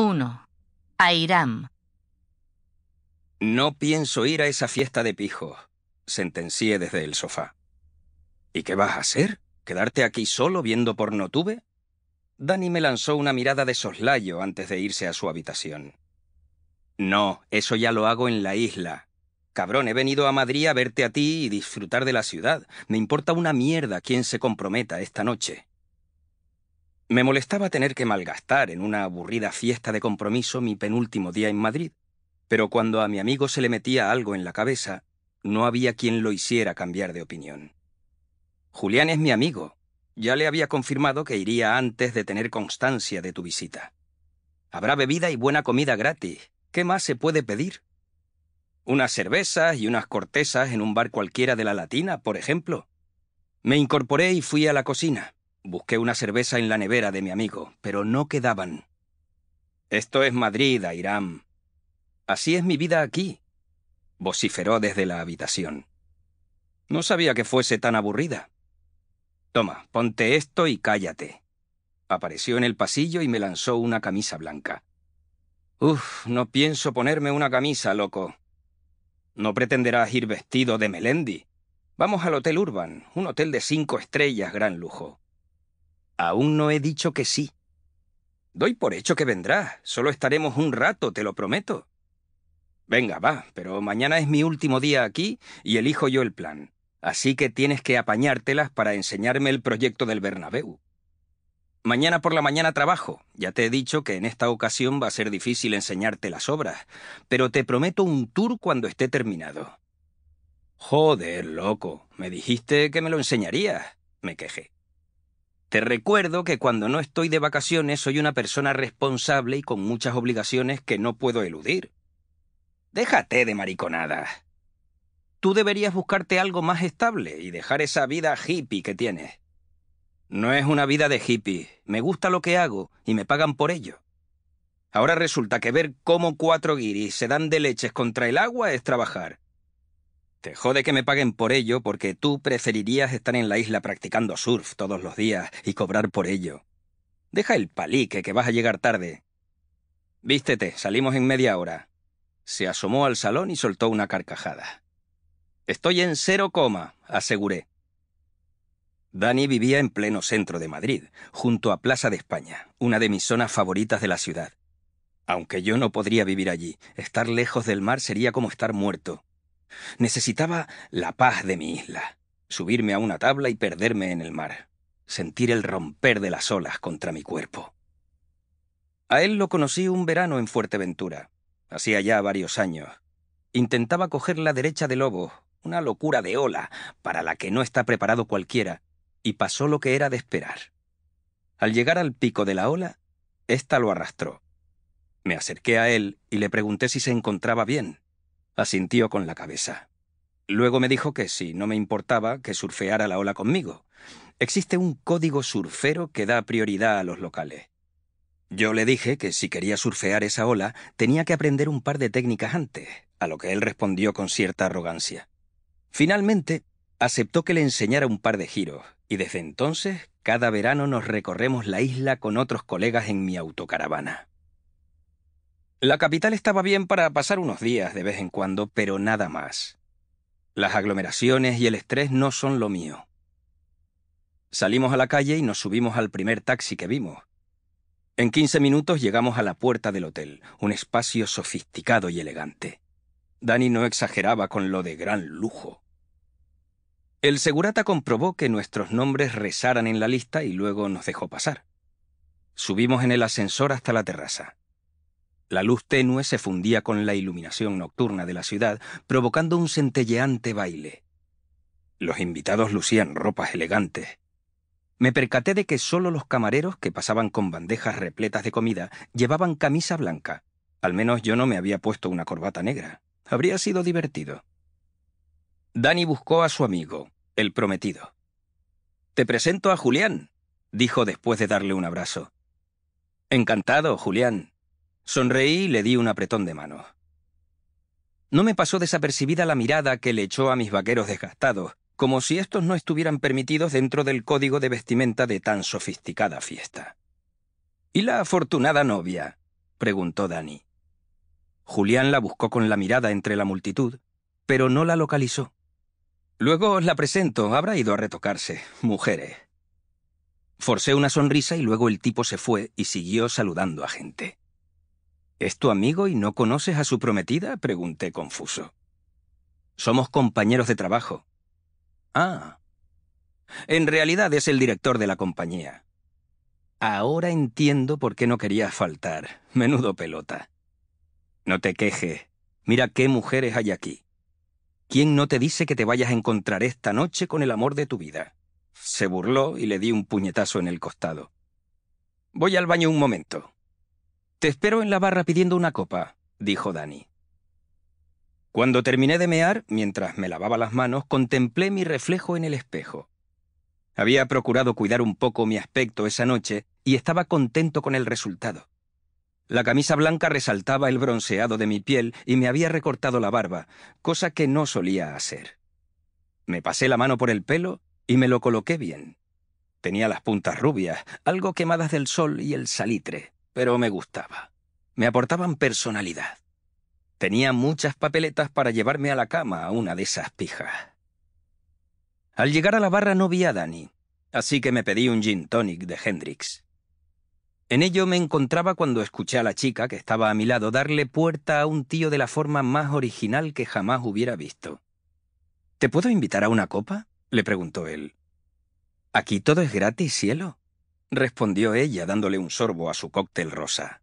1. Irán. No pienso ir a esa fiesta de pijo, sentencié desde el sofá. ¿Y qué vas a hacer? ¿Quedarte aquí solo viendo no tuve. Dani me lanzó una mirada de soslayo antes de irse a su habitación. No, eso ya lo hago en la isla. Cabrón, he venido a Madrid a verte a ti y disfrutar de la ciudad. Me importa una mierda quién se comprometa esta noche. Me molestaba tener que malgastar en una aburrida fiesta de compromiso mi penúltimo día en Madrid, pero cuando a mi amigo se le metía algo en la cabeza, no había quien lo hiciera cambiar de opinión. Julián es mi amigo. Ya le había confirmado que iría antes de tener constancia de tu visita. Habrá bebida y buena comida gratis. ¿Qué más se puede pedir? Unas cervezas y unas cortezas en un bar cualquiera de la Latina, por ejemplo. Me incorporé y fui a la cocina. Busqué una cerveza en la nevera de mi amigo, pero no quedaban. Esto es Madrid, Airam. Así es mi vida aquí, vociferó desde la habitación. No sabía que fuese tan aburrida. Toma, ponte esto y cállate. Apareció en el pasillo y me lanzó una camisa blanca. Uf, no pienso ponerme una camisa, loco. No pretenderás ir vestido de Melendi. Vamos al Hotel Urban, un hotel de cinco estrellas, gran lujo. Aún no he dicho que sí. Doy por hecho que vendrá. Solo estaremos un rato, te lo prometo. Venga, va, pero mañana es mi último día aquí y elijo yo el plan. Así que tienes que apañártelas para enseñarme el proyecto del Bernabéu. Mañana por la mañana trabajo. Ya te he dicho que en esta ocasión va a ser difícil enseñarte las obras, pero te prometo un tour cuando esté terminado. Joder, loco, me dijiste que me lo enseñarías, me quejé. Te recuerdo que cuando no estoy de vacaciones soy una persona responsable y con muchas obligaciones que no puedo eludir. Déjate de mariconadas. Tú deberías buscarte algo más estable y dejar esa vida hippie que tienes. No es una vida de hippie. Me gusta lo que hago y me pagan por ello. Ahora resulta que ver cómo cuatro guiris se dan de leches contra el agua es trabajar. Te jode que me paguen por ello porque tú preferirías estar en la isla practicando surf todos los días y cobrar por ello. Deja el palique que vas a llegar tarde. Vístete, salimos en media hora. Se asomó al salón y soltó una carcajada. Estoy en cero coma, aseguré. Dani vivía en pleno centro de Madrid, junto a Plaza de España, una de mis zonas favoritas de la ciudad. Aunque yo no podría vivir allí, estar lejos del mar sería como estar muerto. Necesitaba la paz de mi isla, subirme a una tabla y perderme en el mar, sentir el romper de las olas contra mi cuerpo. A él lo conocí un verano en Fuerteventura, hacía ya varios años. Intentaba coger la derecha de lobo, una locura de ola para la que no está preparado cualquiera, y pasó lo que era de esperar. Al llegar al pico de la ola, ésta lo arrastró. Me acerqué a él y le pregunté si se encontraba bien. Asintió con la cabeza. Luego me dijo que si no me importaba, que surfeara la ola conmigo. Existe un código surfero que da prioridad a los locales. Yo le dije que si quería surfear esa ola, tenía que aprender un par de técnicas antes, a lo que él respondió con cierta arrogancia. Finalmente, aceptó que le enseñara un par de giros, y desde entonces, cada verano nos recorremos la isla con otros colegas en mi autocaravana. La capital estaba bien para pasar unos días de vez en cuando, pero nada más. Las aglomeraciones y el estrés no son lo mío. Salimos a la calle y nos subimos al primer taxi que vimos. En quince minutos llegamos a la puerta del hotel, un espacio sofisticado y elegante. Dani no exageraba con lo de gran lujo. El segurata comprobó que nuestros nombres rezaran en la lista y luego nos dejó pasar. Subimos en el ascensor hasta la terraza. La luz tenue se fundía con la iluminación nocturna de la ciudad, provocando un centelleante baile. Los invitados lucían ropas elegantes. Me percaté de que solo los camareros que pasaban con bandejas repletas de comida llevaban camisa blanca. Al menos yo no me había puesto una corbata negra. Habría sido divertido. Dani buscó a su amigo, el prometido. Te presento a Julián, dijo después de darle un abrazo. Encantado, Julián, Sonreí y le di un apretón de mano. No me pasó desapercibida la mirada que le echó a mis vaqueros desgastados, como si estos no estuvieran permitidos dentro del código de vestimenta de tan sofisticada fiesta. ¿Y la afortunada novia? preguntó Dani. Julián la buscó con la mirada entre la multitud, pero no la localizó. Luego os la presento, habrá ido a retocarse, mujeres. Forcé una sonrisa y luego el tipo se fue y siguió saludando a gente. ¿Es tu amigo y no conoces a su prometida? pregunté confuso. Somos compañeros de trabajo. Ah. En realidad es el director de la compañía. Ahora entiendo por qué no querías faltar. Menudo pelota. No te quejes. Mira qué mujeres hay aquí. ¿Quién no te dice que te vayas a encontrar esta noche con el amor de tu vida? Se burló y le di un puñetazo en el costado. Voy al baño un momento. Te espero en la barra pidiendo una copa, dijo Dani. Cuando terminé de mear, mientras me lavaba las manos, contemplé mi reflejo en el espejo. Había procurado cuidar un poco mi aspecto esa noche y estaba contento con el resultado. La camisa blanca resaltaba el bronceado de mi piel y me había recortado la barba, cosa que no solía hacer. Me pasé la mano por el pelo y me lo coloqué bien. Tenía las puntas rubias, algo quemadas del sol y el salitre pero me gustaba. Me aportaban personalidad. Tenía muchas papeletas para llevarme a la cama a una de esas pijas. Al llegar a la barra no vi a Dani, así que me pedí un gin tonic de Hendrix. En ello me encontraba cuando escuché a la chica que estaba a mi lado darle puerta a un tío de la forma más original que jamás hubiera visto. ¿Te puedo invitar a una copa? le preguntó él. Aquí todo es gratis, cielo respondió ella dándole un sorbo a su cóctel rosa.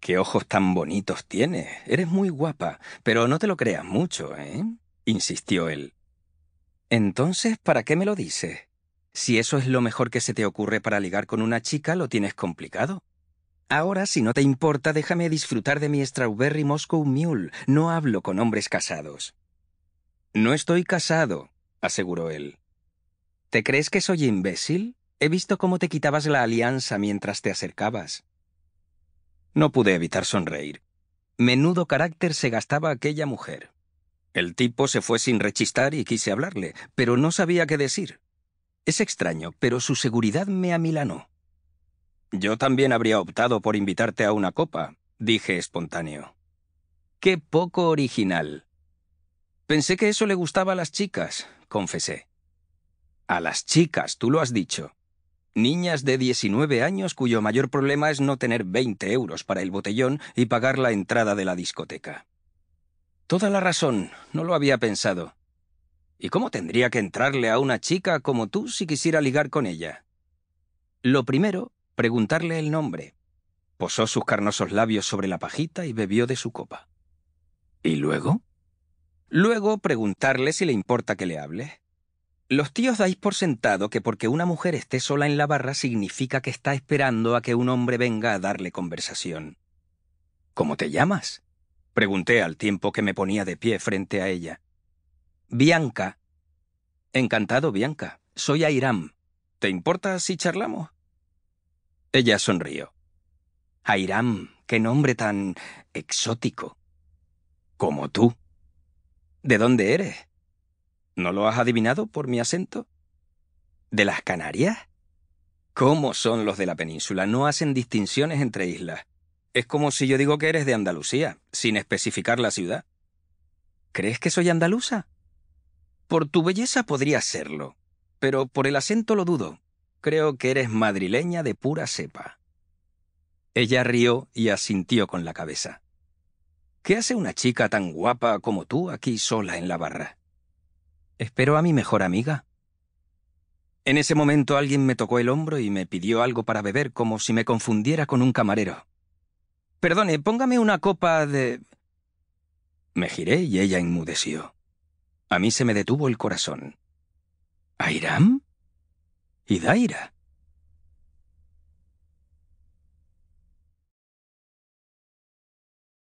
Qué ojos tan bonitos tienes. Eres muy guapa, pero no te lo creas mucho, ¿eh? insistió él. Entonces, ¿para qué me lo dices? Si eso es lo mejor que se te ocurre para ligar con una chica, lo tienes complicado. Ahora, si no te importa, déjame disfrutar de mi Strawberry Moscow Mule. No hablo con hombres casados. No estoy casado, aseguró él. ¿Te crees que soy imbécil? He visto cómo te quitabas la alianza mientras te acercabas. No pude evitar sonreír. Menudo carácter se gastaba aquella mujer. El tipo se fue sin rechistar y quise hablarle, pero no sabía qué decir. Es extraño, pero su seguridad me amilanó. Yo también habría optado por invitarte a una copa, dije espontáneo. Qué poco original. Pensé que eso le gustaba a las chicas, confesé. A las chicas, tú lo has dicho. Niñas de 19 años cuyo mayor problema es no tener 20 euros para el botellón y pagar la entrada de la discoteca. Toda la razón, no lo había pensado. ¿Y cómo tendría que entrarle a una chica como tú si quisiera ligar con ella? Lo primero, preguntarle el nombre. Posó sus carnosos labios sobre la pajita y bebió de su copa. ¿Y luego? Luego preguntarle si le importa que le hable. Los tíos dais por sentado que porque una mujer esté sola en la barra significa que está esperando a que un hombre venga a darle conversación. ¿Cómo te llamas? pregunté al tiempo que me ponía de pie frente a ella. Bianca. Encantado, Bianca. Soy Airam. ¿Te importa si charlamos? Ella sonrió. Airam, qué nombre tan exótico. Como tú. ¿De dónde eres? ¿No lo has adivinado por mi acento? ¿De las Canarias? ¿Cómo son los de la península? No hacen distinciones entre islas. Es como si yo digo que eres de Andalucía, sin especificar la ciudad. ¿Crees que soy andaluza? Por tu belleza podría serlo, pero por el acento lo dudo. Creo que eres madrileña de pura cepa. Ella rió y asintió con la cabeza. ¿Qué hace una chica tan guapa como tú aquí sola en la barra? Espero a mi mejor amiga. En ese momento alguien me tocó el hombro y me pidió algo para beber como si me confundiera con un camarero. Perdone, póngame una copa de... Me giré y ella enmudeció. A mí se me detuvo el corazón. ¿Airam? ¿Y Daira?